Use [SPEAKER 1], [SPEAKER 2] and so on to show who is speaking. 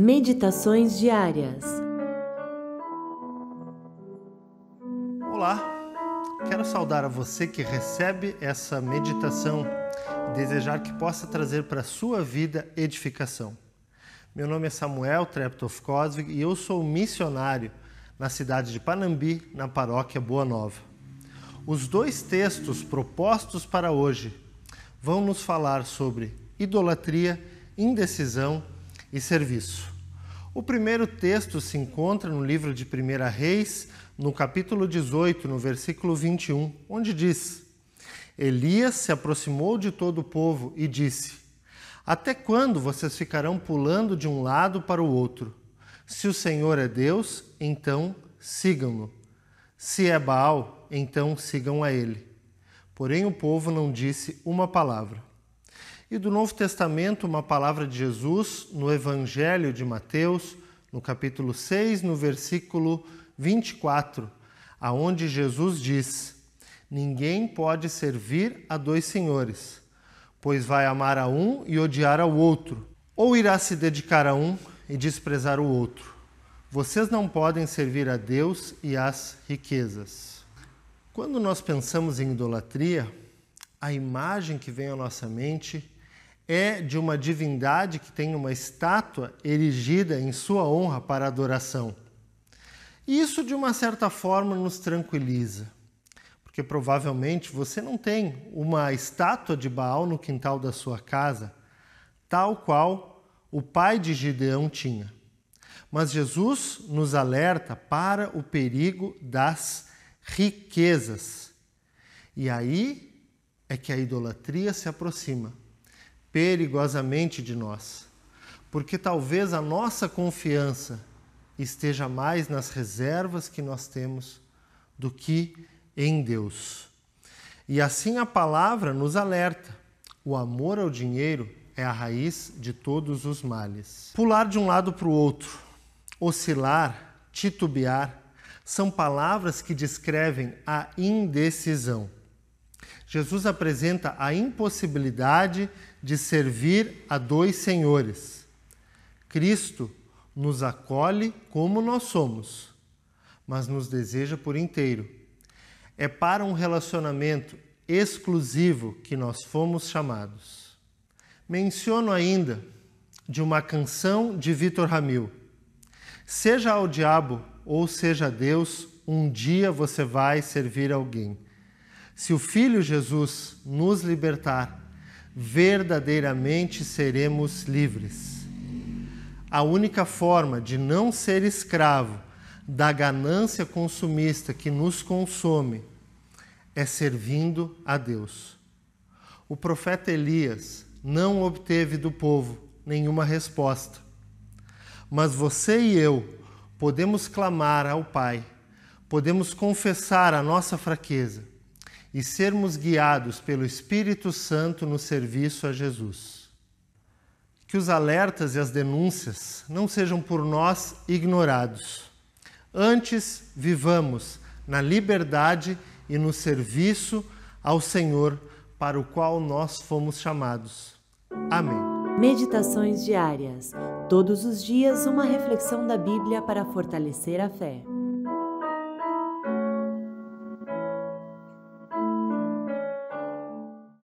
[SPEAKER 1] Meditações diárias. Olá, quero saudar a você que recebe essa meditação e desejar que possa trazer para a sua vida edificação. Meu nome é Samuel Treptov e eu sou missionário na cidade de Panambi, na paróquia Boa Nova. Os dois textos propostos para hoje vão nos falar sobre idolatria, indecisão e serviço. O primeiro texto se encontra no livro de 1 Reis, no capítulo 18, no versículo 21, onde diz: Elias se aproximou de todo o povo e disse: Até quando vocês ficarão pulando de um lado para o outro? Se o Senhor é Deus, então sigam-no. Se é Baal, então sigam a ele. Porém, o povo não disse uma palavra. E do Novo Testamento, uma palavra de Jesus no Evangelho de Mateus, no capítulo 6, no versículo 24, aonde Jesus diz: Ninguém pode servir a dois senhores, pois vai amar a um e odiar ao outro, ou irá se dedicar a um e desprezar o outro. Vocês não podem servir a Deus e às riquezas. Quando nós pensamos em idolatria, a imagem que vem à nossa mente é de uma divindade que tem uma estátua erigida em sua honra para adoração. Isso, de uma certa forma, nos tranquiliza, porque provavelmente você não tem uma estátua de Baal no quintal da sua casa, tal qual o pai de Gideão tinha. Mas Jesus nos alerta para o perigo das riquezas. E aí é que a idolatria se aproxima perigosamente de nós, porque talvez a nossa confiança esteja mais nas reservas que nós temos do que em Deus. E assim a palavra nos alerta: o amor ao dinheiro é a raiz de todos os males. Pular de um lado para o outro, oscilar, titubear, são palavras que descrevem a indecisão. Jesus apresenta a impossibilidade de servir a dois senhores. Cristo nos acolhe como nós somos, mas nos deseja por inteiro. É para um relacionamento exclusivo que nós fomos chamados. Menciono ainda de uma canção de Vitor Hamil. Seja ao diabo ou seja a Deus, um dia você vai servir alguém. Se o Filho Jesus nos libertar, verdadeiramente seremos livres. A única forma de não ser escravo da ganância consumista que nos consome é servindo a Deus. O profeta Elias não obteve do povo nenhuma resposta. Mas você e eu podemos clamar ao Pai, podemos confessar a nossa fraqueza e sermos guiados pelo Espírito Santo no serviço a Jesus. Que os alertas e as denúncias não sejam por nós ignorados. Antes, vivamos na liberdade e no serviço ao Senhor para o qual nós fomos chamados. Amém. Meditações diárias. Todos os dias, uma reflexão da Bíblia para fortalecer a fé.